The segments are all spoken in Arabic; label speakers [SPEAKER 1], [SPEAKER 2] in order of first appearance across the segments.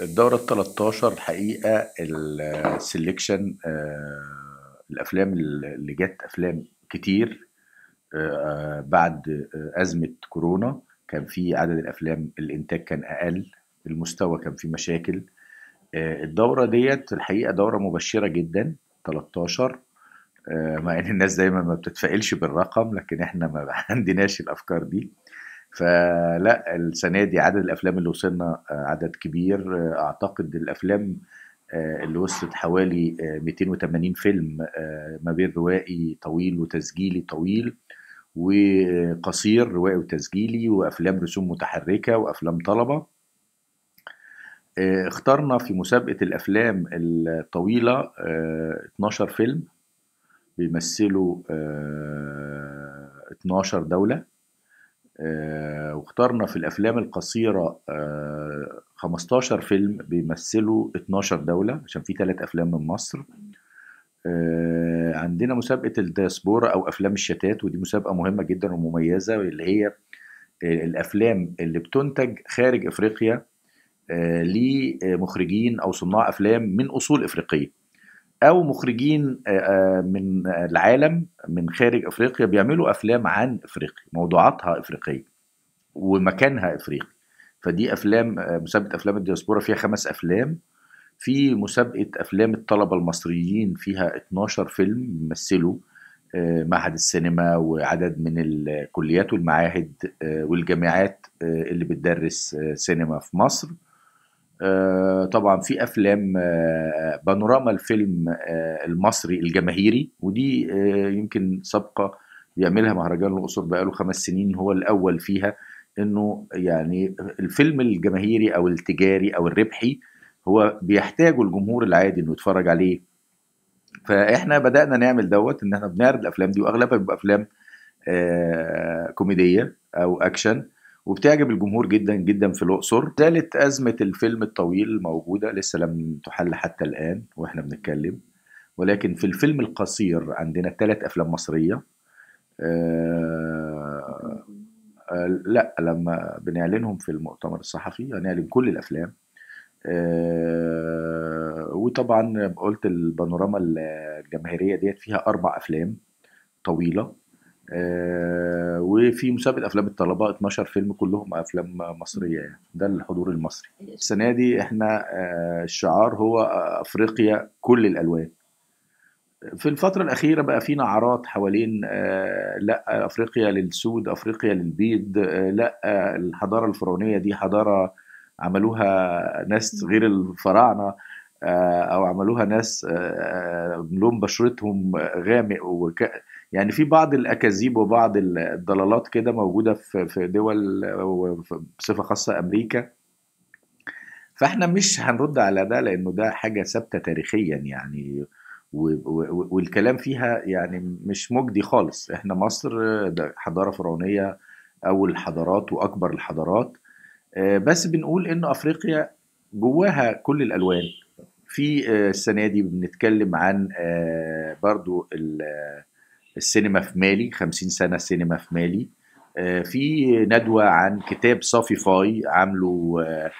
[SPEAKER 1] الدورة ال 13 الحقيقة السلكشن الأفلام اللي جت أفلام كتير آه، آه، بعد آه، أزمة كورونا كان في عدد الأفلام الإنتاج كان أقل المستوى كان فيه مشاكل الدورة ديت الحقيقة دورة مبشرة جدا 13 مع ان الناس دايما ما بتتفائلش بالرقم لكن احنا ما عندناش الافكار دي فلا السنه دي عدد الافلام اللي وصلنا آه، عدد كبير آه، اعتقد الافلام آه، اللي وصلت حوالي 280 فيلم ما بين روائي طويل وتسجيلي طويل وقصير روائي وتسجيلي وافلام رسوم متحركه وافلام طلبه اخترنا في مسابقه الافلام الطويله 12 فيلم بيمثلوا 12 دوله آه، واخترنا في الافلام القصيره 15 آه، فيلم بيمثلوا 12 دوله عشان في ثلاث افلام من مصر آه، عندنا مسابقه الدياسبورا او افلام الشتات ودي مسابقه مهمه جدا ومميزه اللي هي الافلام اللي بتنتج خارج افريقيا لمخرجين او صناع افلام من اصول افريقيه او مخرجين من العالم من خارج افريقيا بيعملوا افلام عن افريقيا موضوعاتها افريقيه ومكانها افريقي فدي افلام مسابقه افلام الدياسبورا فيها خمس افلام في مسابقه افلام الطلبه المصريين فيها 12 فيلم بيمثلوا معهد السينما وعدد من الكليات والمعاهد والجامعات اللي بتدرس سينما في مصر آه، طبعا في افلام آه، بانوراما الفيلم آه، المصري الجماهيري ودي يمكن سابقه بيعملها مهرجان الاقصر بقاله خمس سنين هو الاول فيها انه يعني الفيلم الجماهيري او التجاري او الربحي هو بيحتاجه الجمهور العادي انه يتفرج عليه فاحنا بدانا نعمل دوت ان احنا بنعرض الافلام دي واغلبها بيبقى افلام كوميديه او اكشن وبتعجب الجمهور جدا جدا في الاقصر زالت ازمه الفيلم الطويل موجوده لسه لم تحل حتى الان واحنا بنتكلم ولكن في الفيلم القصير عندنا ثلاث افلام مصريه آه،, آه لا لما بنعلنهم في المؤتمر الصحفي هنعلن كل الافلام آه وطبعا قلت البانوراما الجماهيريه ديت فيها اربع افلام طويله آه، وفي مسابقه افلام الطلبه 12 فيلم كلهم افلام مصريه يعني ده الحضور المصري السنه دي احنا آه، الشعار هو افريقيا كل الالوان في الفترة الأخيرة بقى في نعرات حوالين آه، لا أفريقيا للسود أفريقيا للبيض لا الحضارة الفرعونية دي حضارة عملوها ناس غير الفراعنة أو عملوها ناس لون بشرتهم غامق وكأ يعني في بعض الاكاذيب وبعض الضلالات كده موجوده في في دول بصفه خاصه امريكا فاحنا مش هنرد على ده لانه ده حاجه ثابته تاريخيا يعني والكلام فيها يعني مش مجدي خالص احنا مصر ده حضاره فرعونيه اول الحضارات واكبر الحضارات آه، بس بنقول ان افريقيا جواها كل الالوان في آه، السنه دي بنتكلم عن آه، برضو السينما في مالي 50 سنه سينما في مالي آه، في ندوه عن كتاب صافي فاي عامله آه،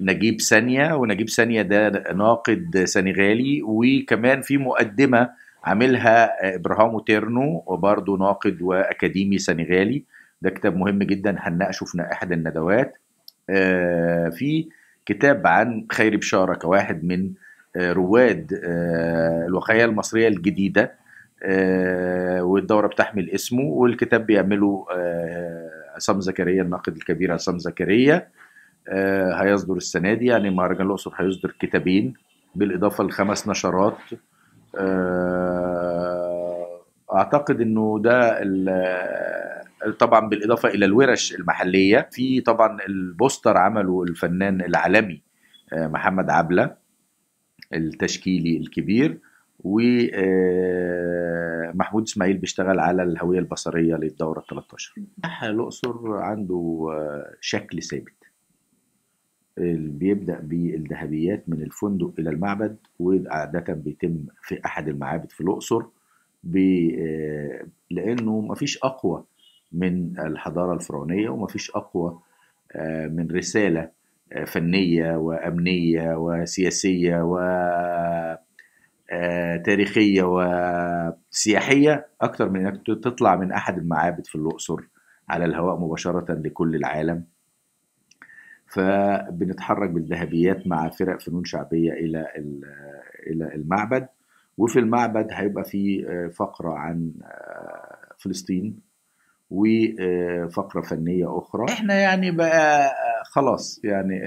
[SPEAKER 1] نجيب سانية ونجيب سانية ده ناقد سنغالي وكمان في مقدمة عاملها آه، إبراهام تيرنو وبرضه ناقد وأكاديمي سنغالي ده كتاب مهم جدا هنناقشه في إحدى الندوات في كتاب عن خيري بشارة كواحد من رواد الوقاية المصرية الجديدة آه، والدوره بتحمل اسمه والكتاب بيعمله آه، عصام زكريا الناقد الكبير عصام زكريا آه، هيصدر السنه دي يعني مهرجان الاقصر هيصدر كتابين بالاضافه لخمس نشرات اعتقد انه ده طبعا بالاضافه الى الورش المحليه في طبعا البوستر عمله الفنان العالمي محمد عبله التشكيلي الكبير ومحمود آه، اسماعيل بيشتغل على الهويه البصريه للدوره ال 13 الاقصر عنده آه، شكل ثابت بيبدا بالذهبيات من الفندق الى المعبد وعاده بيتم في احد المعابد في الاقصر آه، لانه مفيش اقوى من الحضاره الفرعونيه ومفيش اقوى من رساله فنيه وامنيه وسياسيه و آه، تاريخيه وسياحيه اكثر من انك تطلع من احد المعابد في الاقصر على الهواء مباشره لكل العالم فبنتحرك بالذهبيات مع فرق فنون شعبيه الى الى المعبد وفي المعبد هيبقى في آه، فقره عن آه، فلسطين وفقره فنيه اخرى احنا يعني بقى خلاص يعني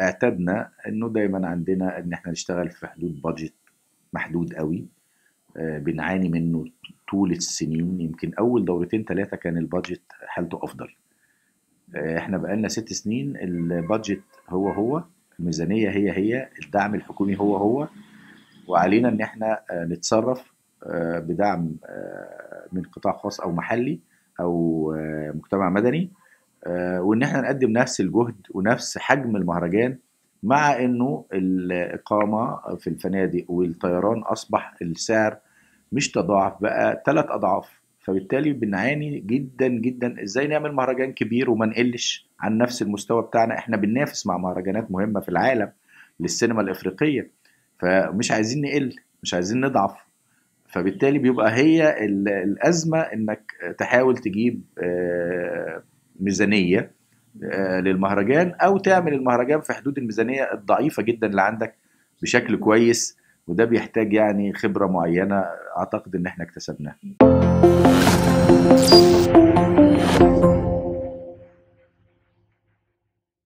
[SPEAKER 1] اعتدنا انه دايما عندنا ان احنا نشتغل في حدود بادجت محدود قوي آه، بنعاني منه طول السنين يمكن اول دورتين ثلاثه كان البادجت حالته افضل آه، احنا بقالنا ست سنين البادجت هو هو الميزانيه هي هي الدعم الحكومي هو هو وعلينا ان احنا آه، نتصرف بدعم من قطاع خاص او محلي او مجتمع مدني وان احنا نقدم نفس الجهد ونفس حجم المهرجان مع انه الاقامه في الفنادق والطيران اصبح السعر مش تضاعف بقى ثلاث اضعاف فبالتالي بنعاني جدا جدا ازاي نعمل مهرجان كبير وما نقلش عن نفس المستوى بتاعنا احنا بننافس مع مهرجانات مهمه في العالم للسينما الافريقيه فمش عايزين نقل مش عايزين نضعف فبالتالي بيبقى هي الازمه انك تحاول تجيب آه، ميزانيه آه، للمهرجان او تعمل المهرجان في حدود الميزانيه الضعيفه جدا اللي عندك بشكل كويس وده بيحتاج يعني خبره معينه اعتقد ان احنا اكتسبناها